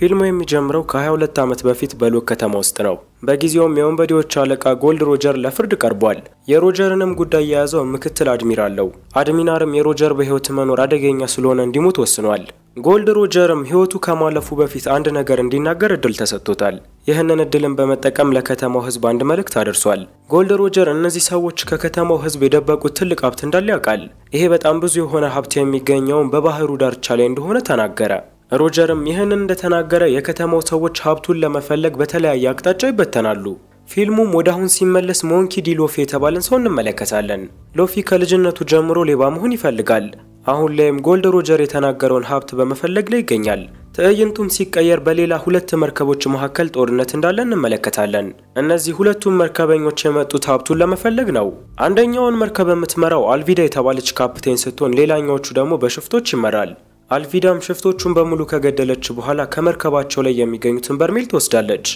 ፊልሙ የሚጀምረው ከ22 ዓመት በፊት በሎክ ከተማ ውስጥ ነው። በጊዜውም የወንበዴዎች አለቃ ጎልድ ሮጀር ለፍርድ ቀርቧል። የሮጀርንም ጉዳይ የያዘው ምክትል አድሚራል አለው። አድሚራልም የሮጀር በሕይወት መኖር አደገኛ ስለሆነ እንዲሞት ወስኗል። ጎልድ ሮጀርም ሕይወቱ ከማለፉ በፊት አንድ ነገር እንዲናገር እድል ተሰጥቶታል። ይህንን እድልን በመጠቀም ለከተማው ሕዝብ አንድ መልእክት አድርሷል። ጎልድ ሮጀር እነዚህ ሰዎች ከከተማው ሕዝብ የደበቁት ትልቅ ሀብት እንዳለ ያውቃል። ይሄ በጣም ብዙ የሆነ ሀብት የሚገኘውን በባህሩ ዳርቻ ላይ እንደሆነ ተናገረ። ሮጀርም ይህን እንደተናገረ የከተማው ሰዎች ሀብቱን ለመፈለግ በተለያየ አቅጣጫ ይበተናሉ። ፊልሙም ወደ አሁን ሲመለስ ሞንኪ ዲ ሎፊ የተባለን ሰው እንመለከታለን። ሎፊ ከልጅነቱ ጀምሮ ሌባ መሆን ይፈልጋል። አሁን ላይም ጎልድ ሮጀር የተናገረውን ሀብት በመፈለግ ላይ ይገኛል። ትዕይንቱም ሲቀየር በሌላ ሁለት መርከቦች መካከል ጦርነት እንዳለ እንመለከታለን። እነዚህ ሁለቱም መርከበኞች የመጡት ሀብቱን ለመፈለግ ነው። አንደኛውን መርከብ የምትመራው አልቪዳ የተባለች ካፕቴን ስትሆን፣ ሌላኛዎቹ ደግሞ በሽፍቶች ይመራል። አልቪዳም ሽፍቶቹን በሙሉ ከገደለች በኋላ ከመርከባቸው ላይ የሚገኙትን በርሜል ትወስዳለች።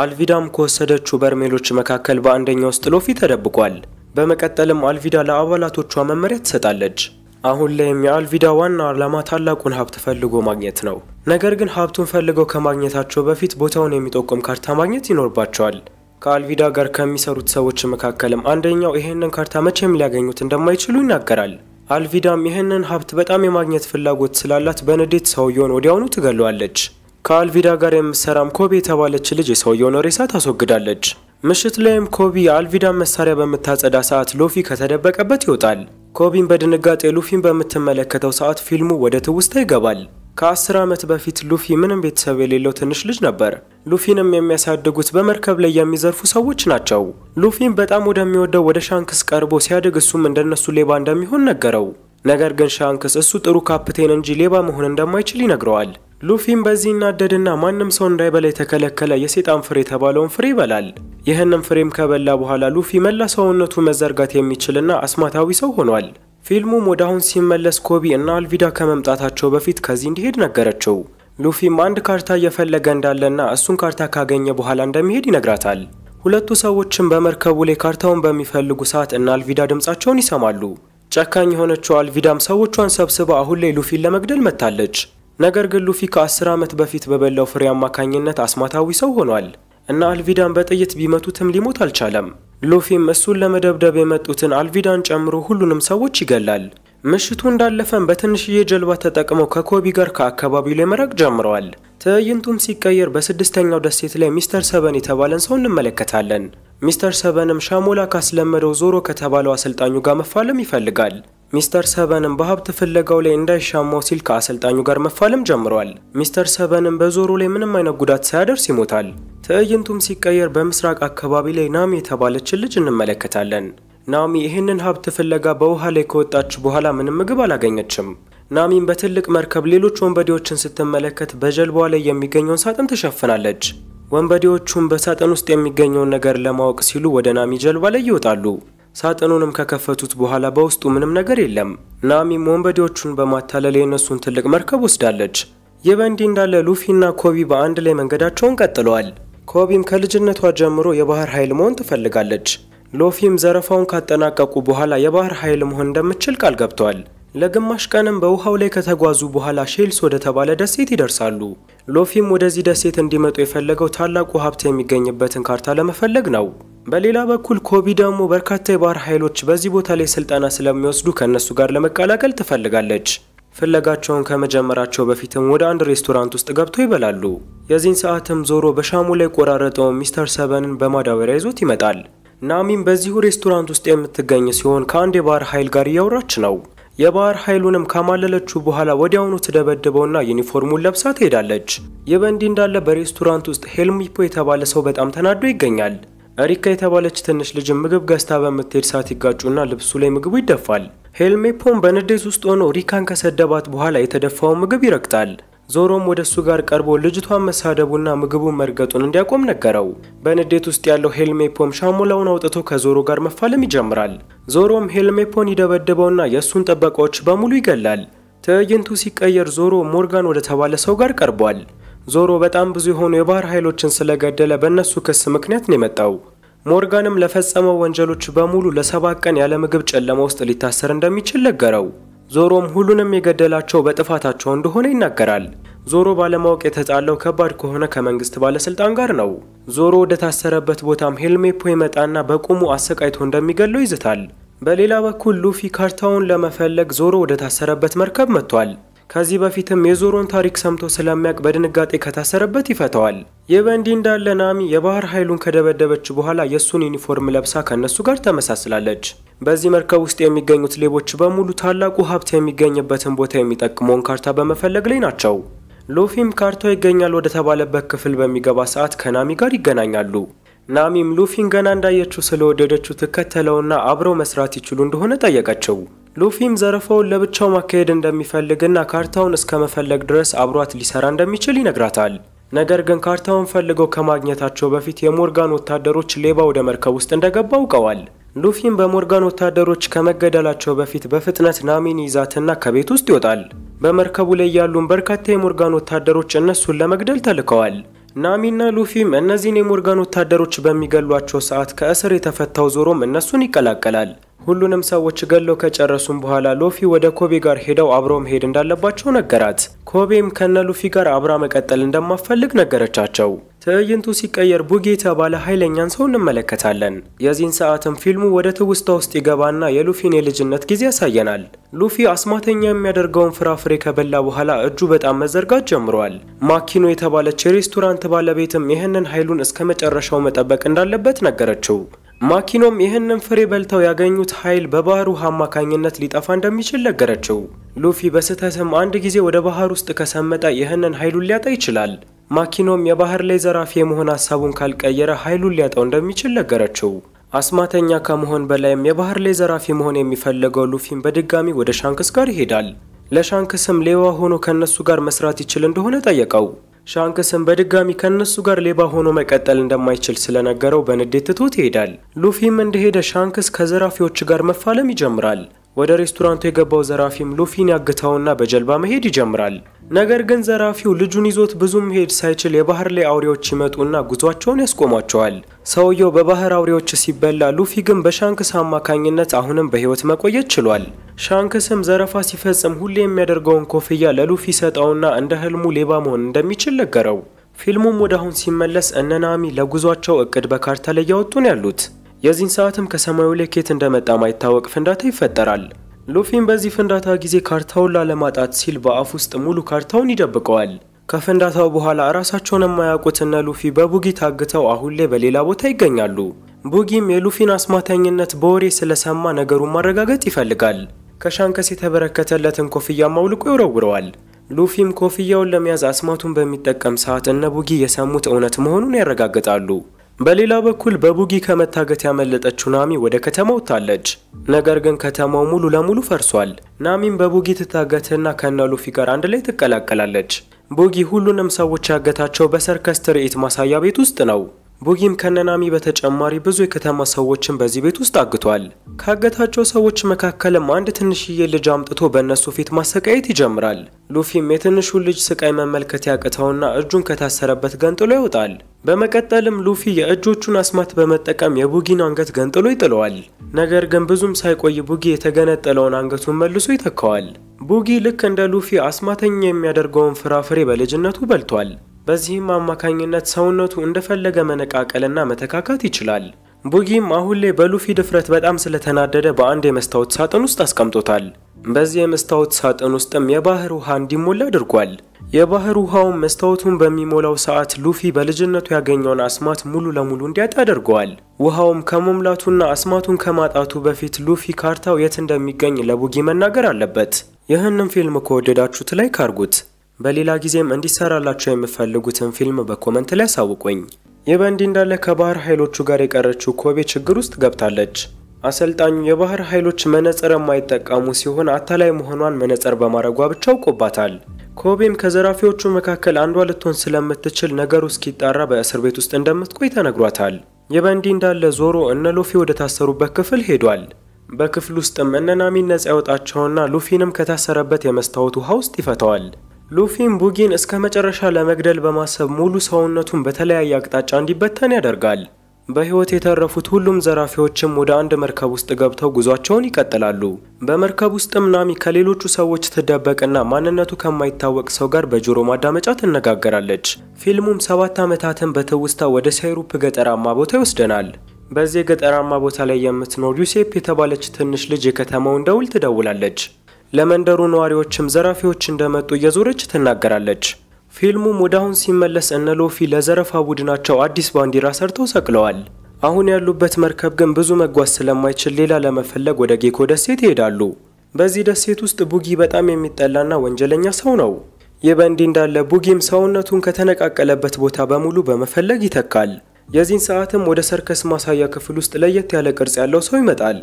አልቪዳም ከወሰደችው በርሜሎች መካከል በአንደኛው ውስጥ ሎፊ ተደብቋል። በመቀጠልም አልቪዳ ለአባላቶቿ መመሪያ ትሰጣለች። አሁን ላይም የአልቪዳ ዋና ዓላማ ታላቁን ሀብት ፈልጎ ማግኘት ነው። ነገር ግን ሀብቱን ፈልገው ከማግኘታቸው በፊት ቦታውን የሚጠቁም ካርታ ማግኘት ይኖርባቸዋል። ከአልቪዳ ጋር ከሚሰሩት ሰዎች መካከልም አንደኛው ይሄንን ካርታ መቼም ሊያገኙት እንደማይችሉ ይናገራል። አልቪዳም ይህንን ሀብት በጣም የማግኘት ፍላጎት ስላላት በንዴት ሰውየውን ወዲያውኑ ትገለዋለች። ከአልቪዳ ጋር የምትሰራም ኮቢ የተባለች ልጅ የሰውየውን ሬሳ ታስወግዳለች። ምሽት ላይም ኮቢ የአልቪዳን መሳሪያ በምታጸዳ ሰዓት ሎፊ ከተደበቀበት ይወጣል። ኮቢን በድንጋጤ ሉፊን በምትመለከተው ሰዓት ፊልሙ ወደ ትውስታ ይገባል። ከአስር ዓመት በፊት ሉፊ ምንም ቤተሰብ የሌለው ትንሽ ልጅ ነበር። ሉፊንም የሚያሳድጉት በመርከብ ላይ የሚዘርፉ ሰዎች ናቸው። ሉፊም በጣም ወደሚወደው ወደ ሻንክስ ቀርቦ ሲያድግ እሱም እንደነሱ ሌባ እንደሚሆን ነገረው። ነገር ግን ሻንክስ እሱ ጥሩ ካፕቴን እንጂ ሌባ መሆን እንደማይችል ይነግረዋል። ሉፊም በዚህ ይናደድና ማንም ሰው እንዳይበላ የተከለከለ የሴጣን ፍሬ የተባለውን ፍሬ ይበላል። ይህንም ፍሬም ከበላ በኋላ ሉፊ መላ ሰውነቱ መዘርጋት የሚችልና አስማታዊ ሰው ሆኗል። ፊልሙም ወደ አሁን ሲመለስ ኮቢ እና አልቪዳ ከመምጣታቸው በፊት ከዚህ እንዲሄድ ነገረችው። ሉፊም አንድ ካርታ እየፈለገ እንዳለና እሱን ካርታ ካገኘ በኋላ እንደሚሄድ ይነግራታል። ሁለቱ ሰዎችም በመርከቡ ላይ ካርታውን በሚፈልጉ ሰዓት እና አልቪዳ ድምፃቸውን ይሰማሉ። ጨካኝ የሆነችው አልቪዳም ሰዎቿን ሰብስባ አሁን ላይ ሉፊን ለመግደል መታለች። ነገር ግን ሉፊ ከአስር ዓመት በፊት በበላው ፍሬ አማካኝነት አስማታዊ ሰው ሆኗል እና አልቪዳም በጥይት ቢመቱትም ሊሞት አልቻለም። ሉፊም እሱን ለመደብደብ የመጡትን አልቪዳን ጨምሮ ሁሉንም ሰዎች ይገላል። ምሽቱ እንዳለፈን በትንሽዬ ጀልባ ተጠቅመው ከኮቢ ጋር ከአካባቢው ለመራቅ ጀምረዋል። ትዕይንቱም ሲቀየር በስድስተኛው ደሴት ላይ ሚስተር ሰበን የተባለን ሰው እንመለከታለን። ሚስተር ሰበንም ሻሞላ ካስለመደው ዞሮ ከተባለው አሰልጣኙ ጋር መፋለም ይፈልጋል። ሚስተር ሰበንም በሀብት ፍለጋው ላይ እንዳይሻማው ሲል ከአሰልጣኙ ጋር መፋለም ጀምሯል። ሚስተር ሰበንም በዞሮ ላይ ምንም አይነት ጉዳት ሳያደርስ ይሞታል። ትዕይንቱም ሲቀየር በምስራቅ አካባቢ ላይ ናሚ የተባለችን ልጅ እንመለከታለን። ናሚ ይህንን ሀብት ፍለጋ በውሃ ላይ ከወጣች በኋላ ምንም ምግብ አላገኘችም። ናሚም በትልቅ መርከብ ሌሎች ወንበዴዎችን ስትመለከት በጀልባዋ ላይ የሚገኘውን ሳጥን ትሸፍናለች። ወንበዴዎቹም በሳጥን ውስጥ የሚገኘውን ነገር ለማወቅ ሲሉ ወደ ናሚ ጀልባ ላይ ይወጣሉ። ሳጥኑንም ከከፈቱት በኋላ በውስጡ ምንም ነገር የለም። ናሚም ወንበዴዎቹን በማታለል የእነሱን ትልቅ መርከብ ወስዳለች። ይህ በእንዲህ እንዳለ ሉፊና ኮቢ በአንድ ላይ መንገዳቸውን ቀጥለዋል። ኮቢም ከልጅነቷ ጀምሮ የባህር ኃይል መሆን ትፈልጋለች። ሎፊም ዘረፋውን ካጠናቀቁ በኋላ የባህር ኃይል መሆን እንደምችል ቃል ገብቷል። ለግማሽ ቀንም በውሃው ላይ ከተጓዙ በኋላ ሼልስ ወደ ተባለ ደሴት ይደርሳሉ። ሎፊም ወደዚህ ደሴት እንዲመጡ የፈለገው ታላቁ ሀብት የሚገኝበትን ካርታ ለመፈለግ ነው። በሌላ በኩል ኮቢ ደግሞ በርካታ የባህር ኃይሎች በዚህ ቦታ ላይ ስልጠና ስለሚወስዱ ከእነሱ ጋር ለመቀላቀል ትፈልጋለች። ፍለጋቸውን ከመጀመራቸው በፊትም ወደ አንድ ሬስቶራንት ውስጥ ገብቶ ይበላሉ። የዚህን ሰዓትም ዞሮ በሻሙ ላይ ቆራረጠውን ሚስተር ሰበንን በማዳበሪያ ይዞት ይመጣል። ናሚም በዚሁ ሬስቶራንት ውስጥ የምትገኝ ሲሆን ከአንድ የባህር ኃይል ጋር እያወራች ነው። የባህር ኃይሉንም ካማለለችው በኋላ ወዲያውኑ ትደበድበውና ዩኒፎርሙን ለብሳ ትሄዳለች። ይህ በእንዲህ እንዳለ በሬስቶራንት ውስጥ ሄልሚፖ የተባለ ሰው በጣም ተናዶ ይገኛል። ሪካ የተባለች ትንሽ ልጅ ምግብ ገዝታ በምትሄድ ሰዓት ይጋጩና ልብሱ ላይ ምግቡ ይደፋል። ሄልሜፖን በንዴት ውስጥ ሆኖ ሪካን ከሰደባት በኋላ የተደፋውን ምግብ ይረግጣል። ዞሮም ወደ እሱ ጋር ቀርቦ ልጅቷን መሳደቡና ምግቡን መርገጡን እንዲያቆም ነገረው። በንዴት ውስጥ ያለው ሄልሜፖም ሻሙላውን አውጥቶ ከዞሮ ጋር መፋለም ይጀምራል። ዞሮም ሄልሜፖን ይደበድበውና የእሱን ጠበቃዎች በሙሉ ይገላል። ትዕይንቱ ሲቀየር ዞሮ ሞርጋን ወደ ተባለ ሰው ጋር ቀርቧል። ዞሮ በጣም ብዙ የሆኑ የባህር ኃይሎችን ስለገደለ በእነሱ ክስ ምክንያት ነው የመጣው። ሞርጋንም ለፈጸመው ወንጀሎች በሙሉ ለሰባት ቀን ያለ ምግብ ጨለማ ውስጥ ሊታሰር እንደሚችል ነገረው። ዞሮም ሁሉንም የገደላቸው በጥፋታቸው እንደሆነ ይናገራል። ዞሮ ባለማወቅ የተጣለው ከባድ ከሆነ ከመንግስት ባለስልጣን ጋር ነው። ዞሮ ወደ ታሰረበት ቦታም ሄልሜፖ ይመጣና በቁሙ አሰቃይቶ እንደሚገለው ይዝታል። በሌላ በኩል ሉፊ ካርታውን ለመፈለግ ዞሮ ወደ ታሰረበት መርከብ መጥቷል። ከዚህ በፊትም የዞሮን ታሪክ ሰምቶ ስለሚያውቅ በድንጋጤ ከታሰረበት ይፈተዋል። ይህ በእንዲህ እንዳለ ናሚ የባህር ኃይሉን ከደበደበች በኋላ የእሱን ዩኒፎርም ለብሳ ከእነሱ ጋር ተመሳስላለች። በዚህ መርከብ ውስጥ የሚገኙት ሌቦች በሙሉ ታላቁ ሀብት የሚገኝበትን ቦታ የሚጠቅመውን ካርታ በመፈለግ ላይ ናቸው። ሉፊም ካርታው ይገኛል ወደ ተባለበት ክፍል በሚገባ ሰዓት ከናሚ ጋር ይገናኛሉ። ናሚም ሉፊን ገና እንዳየችው ስለወደደችው ትከተለውና አብረው መስራት ይችሉ እንደሆነ ጠየቀችው። ሉፊም ዘረፋውን ለብቻው ማካሄድ እንደሚፈልግና ካርታውን እስከ መፈለግ ድረስ አብሯት ሊሰራ እንደሚችል ይነግራታል። ነገር ግን ካርታውን ፈልገው ከማግኘታቸው በፊት የሞርጋን ወታደሮች ሌባ ወደ መርከብ ውስጥ እንደገባ አውቀዋል። ሉፊም በሞርጋን ወታደሮች ከመገደላቸው በፊት በፍጥነት ናሚን ይዛትና ከቤት ውስጥ ይወጣል። በመርከቡ ላይ ያሉን በርካታ የሞርጋን ወታደሮች እነሱን ለመግደል ተልከዋል። ናሚና ሉፊም እነዚህን የሞርጋን ወታደሮች በሚገሏቸው ሰዓት ከእስር የተፈታው ዞሮም እነሱን ይቀላቀላል። ሁሉንም ሰዎች ገለው ከጨረሱም በኋላ ሎፊ ወደ ኮቤ ጋር ሄደው አብረው መሄድ እንዳለባቸው ነገራት። ኮቤም ከነ ሉፊ ጋር አብራ መቀጠል እንደማፈልግ ነገረቻቸው። ትዕይንቱ ሲቀየር ቡጊ የተባለ ኃይለኛን ሰው እንመለከታለን። የዚህን ሰዓትም ፊልሙ ወደ ትውስታ ውስጥ ይገባና የሉፊን የልጅነት ጊዜ ያሳየናል። ሉፊ አስማተኛ የሚያደርገውን ፍራፍሬ ከበላ በኋላ እጁ በጣም መዘርጋት ጀምሯል። ማኪኖ የተባለች የሬስቶራንት ባለቤትም ይህንን ኃይሉን እስከ መጨረሻው መጠበቅ እንዳለበት ነገረችው። ማኪኖም ይህንን ፍሬ በልተው ያገኙት ኃይል በባህር ውሃ አማካኝነት ሊጠፋ እንደሚችል ነገረችው። ሉፊ በስተትም አንድ ጊዜ ወደ ባህር ውስጥ ከሰመጠ ይህንን ኃይሉን ሊያጣ ይችላል። ማኪኖም የባህር ላይ ዘራፊ የመሆን ሀሳቡን ካልቀየረ ኃይሉን ሊያጣው እንደሚችል ነገረችው። አስማተኛ ከመሆን በላይም የባህር ላይ ዘራፊ መሆን የሚፈልገው ሉፊም በድጋሚ ወደ ሻንክስ ጋር ይሄዳል። ለሻንክስም ሌባ ሆኖ ከነሱ ጋር መስራት ይችል እንደሆነ ጠየቀው። ሻንክስን በድጋሚ ከነሱ ጋር ሌባ ሆኖ መቀጠል እንደማይችል ስለነገረው በንዴት ትቶት ይሄዳል። ሉፊም እንደሄደ ሻንክስ ከዘራፊዎች ጋር መፋለም ይጀምራል። ወደ ሬስቶራንቱ የገባው ዘራፊም ሉፊን ያግታውና በጀልባ መሄድ ይጀምራል። ነገር ግን ዘራፊው ልጁን ይዞት ብዙ መሄድ ሳይችል የባህር ላይ አውሬዎች ይመጡና ጉዟቸውን ያስቆሟቸዋል። ሰውየው በባህር አውሬዎች ሲበላ፣ ሉፊ ግን በሻንክስ አማካኝነት አሁንም በህይወት መቆየት ችሏል። ሻንክስም ዘረፋ ሲፈጽም ሁሌ የሚያደርገውን ኮፍያ ለሉፊ ሰጠውና እንደ ህልሙ ሌባ መሆን እንደሚችል ነገረው። ፊልሙም ወደ አሁን ሲመለስ እነ ናሚ ለጉዟቸው እቅድ በካርታ ላይ እያወጡ ነው ያሉት። የዚህን ሰዓትም ከሰማዩ ላይ ከየት እንደመጣ ማይታወቅ ፍንዳታ ይፈጠራል። ሉፊም በዚህ ፍንዳታ ጊዜ ካርታውን ላለማጣት ሲል በአፍ ውስጥ ሙሉ ካርታውን ይደብቀዋል። ከፍንዳታው በኋላ ራሳቸውን የማያውቁትና ሉፊ በቡጊ ታግተው አሁን ላይ በሌላ ቦታ ይገኛሉ። ቡጊም የሉፊን አስማተኝነት በወሬ ስለሰማ ነገሩን ማረጋገጥ ይፈልጋል። ከሻንከስ የተበረከተለትን ኮፍያ አውልቆ ይወረውረዋል። ሉፊም ኮፍያውን ለመያዝ አስማቱን በሚጠቀም ሰዓት እነ ቡጊ የሰሙት እውነት መሆኑን ያረጋግጣሉ። በሌላ በኩል በቡጊ ከመታገት ያመለጠችው ናሚ ወደ ከተማው ታለች። ነገር ግን ከተማው ሙሉ ለሙሉ ፈርሷል። ናሚም በቡጊ ትታገትና ከነ ሉፊ ጋር አንድ ላይ ትቀላቀላለች። ቡጊ ሁሉንም ሰዎች ያገታቸው በሰርከስ ትርኢት ማሳያ ቤት ውስጥ ነው። ቡጊም ከነናሚ በተጨማሪ ብዙ የከተማ ሰዎችን በዚህ ቤት ውስጥ አግቷል። ካገታቸው ሰዎች መካከልም አንድ ትንሽዬ ልጅ አምጥቶ በእነሱ ፊት ማሰቃየት ይጀምራል። ሉፊም የትንሹን ልጅ ስቃይ መመልከት ያቅተውና እጁን ከታሰረበት ገንጥሎ ይወጣል። በመቀጠልም ሉፊ የእጆቹን አስማት በመጠቀም የቡጊን አንገት ገንጥሎ ይጥለዋል። ነገር ግን ብዙም ሳይቆይ ቡጊ የተገነጠለውን አንገቱን መልሶ ይተካዋል። ቡጊ ልክ እንደ ሉፊ አስማተኛ የሚያደርገውን ፍራፍሬ በልጅነቱ በልቷል። በዚህም አማካኝነት ሰውነቱ እንደፈለገ መነቃቀልና መተካካት ይችላል። ቡጊም አሁን ላይ በሉፊ ድፍረት በጣም ስለተናደደ በአንድ የመስታወት ሳጥን ውስጥ አስቀምጦታል። በዚህ የመስታወት ሳጥን ውስጥም የባህር ውሃ እንዲሞላ አድርጓል። የባህር ውሃውን መስታወቱን በሚሞላው ሰዓት ሉፊ በልጅነቱ ያገኘውን አስማት ሙሉ ለሙሉ እንዲያጣ አድርገዋል። ውሃውም ከመሙላቱና አስማቱን ከማጣቱ በፊት ሉፊ ካርታው የት እንደሚገኝ ለቡጊ መናገር አለበት። ይህንን ፊልም ከወደዳችሁት ላይ ካርጉት። በሌላ ጊዜም እንዲሰራላቸው የምፈልጉትን ፊልም በኮመንት ላይ አሳውቁኝ። ይህ በእንዲህ እንዳለ ከባህር ኃይሎቹ ጋር የቀረችው ኮቤ ችግር ውስጥ ገብታለች። አሰልጣኙ የባህር ኃይሎች መነጽር የማይጠቀሙ ሲሆን አታላይ መሆኗን መነጽር በማድረጓ ብቻ አውቆባታል። ኮቤም ከዘራፊዎቹ መካከል አንዷ ልትሆን ስለምትችል ነገሩ እስኪጣራ በእስር ቤት ውስጥ እንደምትቆይ ተነግሯታል። የበንዲ እንዳለ ዞሮ እነ ሎፊ ወደ ታሰሩበት ክፍል ሄዷል። በክፍል ውስጥም እነ ናሚን ነጻ ያወጣቸውና ሉፊንም ከታሰረበት የመስታወት ውሃ ውስጥ ይፈተዋል። ሉፊም ቡጊን እስከ መጨረሻ ለመግደል በማሰብ ሙሉ ሰውነቱን በተለያየ አቅጣጫ እንዲበተን ያደርጋል። በህይወት የተረፉት ሁሉም ዘራፊዎችም ወደ አንድ መርከብ ውስጥ ገብተው ጉዟቸውን ይቀጥላሉ። በመርከብ ውስጥም ናሚ ከሌሎቹ ሰዎች ትደበቅና ማንነቱ ከማይታወቅ ሰው ጋር በጆሮ ማዳመጫ ትነጋገራለች። ፊልሙም ሰባት ዓመታትን በትውስታ ወደ ሳይሩፕ ገጠራማ ቦታ ይወስደናል። በዚህ የገጠራማ ቦታ ላይ የምትኖር ዩሴፕ የተባለች ትንሽ ልጅ የከተማውን ደውል ትደውላለች። ለመንደሩ ነዋሪዎችም ዘራፊዎች እንደመጡ እየዞረች ትናገራለች። ፊልሙም ወደ አሁን ሲመለስ እነ ሎፊ ለዘረፋ ቡድናቸው አዲስ ባንዲራ ሰርተው ሰቅለዋል። አሁን ያሉበት መርከብ ግን ብዙ መጓዝ ስለማይችል ሌላ ለመፈለግ ወደ ጌኮ ደሴት ይሄዳሉ። በዚህ ደሴት ውስጥ ቡጊ በጣም የሚጠላና ወንጀለኛ ሰው ነው። ይህ በእንዲህ እንዳለ ቡጊም ሰውነቱን ከተነቃቀለበት ቦታ በሙሉ በመፈለግ ይተካል። የዚህን ሰዓትም ወደ ሰርከስ ማሳያ ክፍል ውስጥ ለየት ያለ ቅርጽ ያለው ሰው ይመጣል።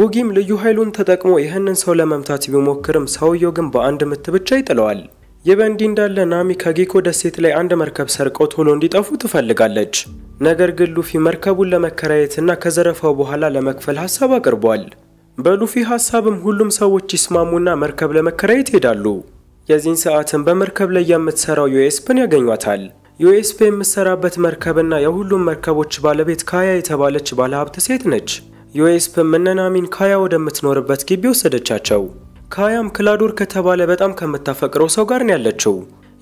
ቡጊም ልዩ ኃይሉን ተጠቅሞ ይህንን ሰው ለመምታት ቢሞክርም ሰውየው ግን በአንድ ምት ብቻ ይጥለዋል። ይህ በእንዲህ እንዳለ ናሚ ከጌኮ ደሴት ላይ አንድ መርከብ ሰርቀው ቶሎ እንዲጠፉ ትፈልጋለች። ነገር ግን ሉፊ መርከቡን ለመከራየትና ከዘረፋው በኋላ ለመክፈል ሀሳብ አቅርቧል። በሉፊ ሀሳብም ሁሉም ሰዎች ይስማሙና መርከብ ለመከራየት ይሄዳሉ። የዚህን ሰዓትም በመርከብ ላይ የምትሰራው ዩኤስፕን ያገኟታል። ዩኤስፕ የምትሰራበት መርከብና የሁሉም መርከቦች ባለቤት ካያ የተባለች ባለሀብት ሴት ነች። ዩኤስፕም እነ ናሚን ካያ ወደምትኖርበት ግቢ ወሰደቻቸው። ካያም ክላዶር ከተባለ በጣም ከምታፈቅረው ሰው ጋር ነው ያለችው።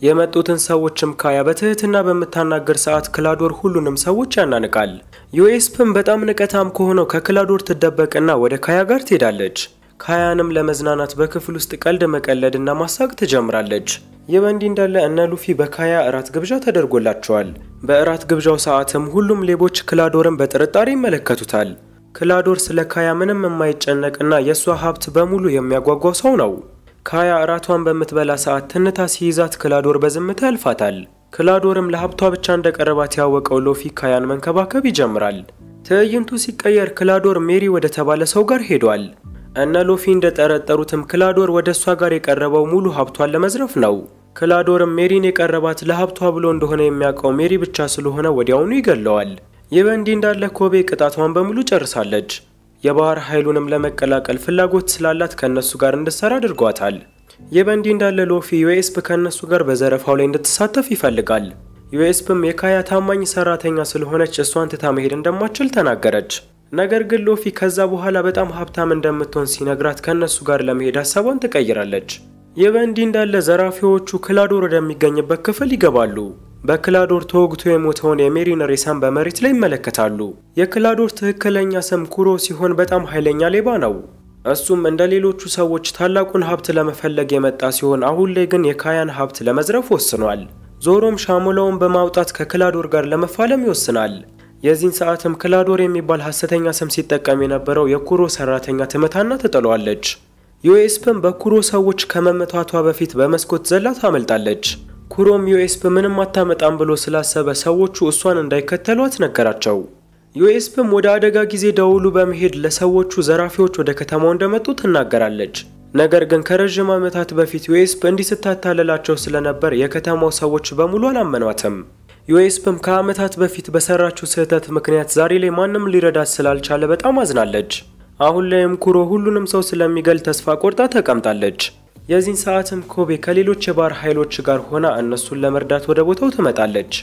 የመጡትን ሰዎችም ካያ በትህትና በምታናገር ሰዓት ክላዶር ሁሉንም ሰዎች ያናንቃል። ዩኤስፕም በጣም ንቀታም ከሆነው ከክላዶር ትደበቅና ወደ ካያ ጋር ትሄዳለች። ካያንም ለመዝናናት በክፍል ውስጥ ቀልድ መቀለድና ማሳቅ ትጀምራለች። ይህ በእንዲህ እንዳለ እነ ሉፊ በካያ እራት ግብዣ ተደርጎላቸዋል። በእራት ግብዣው ሰዓትም ሁሉም ሌቦች ክላዶርን በጥርጣሬ ይመለከቱታል። ክላዶር ስለ ካያ ምንም የማይጨነቅና የእሷ ሀብት በሙሉ የሚያጓጓው ሰው ነው። ካያ እራቷን በምትበላ ሰዓት ትንታ ሲይዛት ክላዶር በዝምታ ያልፋታል። ክላዶርም ለሀብቷ ብቻ እንደቀረባት ያወቀው ሎፊ ካያን መንከባከብ ይጀምራል። ትዕይንቱ ሲቀየር ክላዶር ሜሪ ወደ ተባለ ሰው ጋር ሄዷል። እነ ሎፊ እንደጠረጠሩትም ክላዶር ወደ እሷ ጋር የቀረበው ሙሉ ሀብቷን ለመዝረፍ ነው። ክላዶርም ሜሪን የቀረባት ለሀብቷ ብሎ እንደሆነ የሚያውቀው ሜሪ ብቻ ስለሆነ ወዲያውኑ ይገለዋል። ይህ በእንዲህ እንዳለ ኮቤ ቅጣቷን በሙሉ ጨርሳለች። የባህር ኃይሉንም ለመቀላቀል ፍላጎት ስላላት ከእነሱ ጋር እንድትሰራ አድርጓታል። ይህ በእንዲህ እንዳለ ሎፊ ዩኤስፕ ከእነሱ ጋር በዘረፋው ላይ እንድትሳተፍ ይፈልጋል። ዩኤስፕም የካያ ታማኝ ሰራተኛ ስለሆነች እሷን ትታ መሄድ እንደማትችል ተናገረች። ነገር ግን ሎፊ ከዛ በኋላ በጣም ሀብታም እንደምትሆን ሲነግራት ከእነሱ ጋር ለመሄድ ሀሳቧን ትቀይራለች። ይህ በእንዲህ እንዳለ ዘራፊዎቹ ክላዶር ወደሚገኝበት ክፍል ይገባሉ። በክላዶር ተወግቶ የሞተውን የሜሪን ሬሳን በመሬት ላይ ይመለከታሉ። የክላዶር ትክክለኛ ስም ኩሮ ሲሆን በጣም ኃይለኛ ሌባ ነው። እሱም እንደ ሌሎቹ ሰዎች ታላቁን ሀብት ለመፈለግ የመጣ ሲሆን አሁን ላይ ግን የካያን ሀብት ለመዝረፍ ወስኗል። ዞሮም ሻሙላውን በማውጣት ከክላዶር ጋር ለመፋለም ይወስናል። የዚህን ሰዓትም ክላዶር የሚባል ሐሰተኛ ስም ሲጠቀም የነበረው የኩሮ ሰራተኛ ትመታና ተጥሏለች። ዩኤስፕም በኩሮ ሰዎች ከመመታቷ በፊት በመስኮት ዘላ ታመልጣለች። ኩሮም ዩኤስ በምንም አታመጣም ብሎ ስላሰበ ሰዎቹ እሷን እንዳይከተሏት ነገራቸው። ዩኤስፕም ወደ አደጋ ጊዜ ደውሉ በመሄድ ለሰዎቹ ዘራፊዎች ወደ ከተማው እንደመጡ ትናገራለች። ነገር ግን ከረዥም ዓመታት በፊት ዩኤስፕ እንዲህ ስታታለላቸው ስለነበር የከተማው ሰዎች በሙሉ አላመኗትም። ዩኤስፕም ከዓመታት በፊት በሰራችው ስህተት ምክንያት ዛሬ ላይ ማንም ሊረዳት ስላልቻለ በጣም አዝናለች። አሁን ላይም ኩሮ ሁሉንም ሰው ስለሚገል ተስፋ ቆርጣ ተቀምጣለች። የዚህን ሰዓትም ኮቤ ከሌሎች የባህር ኃይሎች ጋር ሆና እነሱን ለመርዳት ወደ ቦታው ትመጣለች።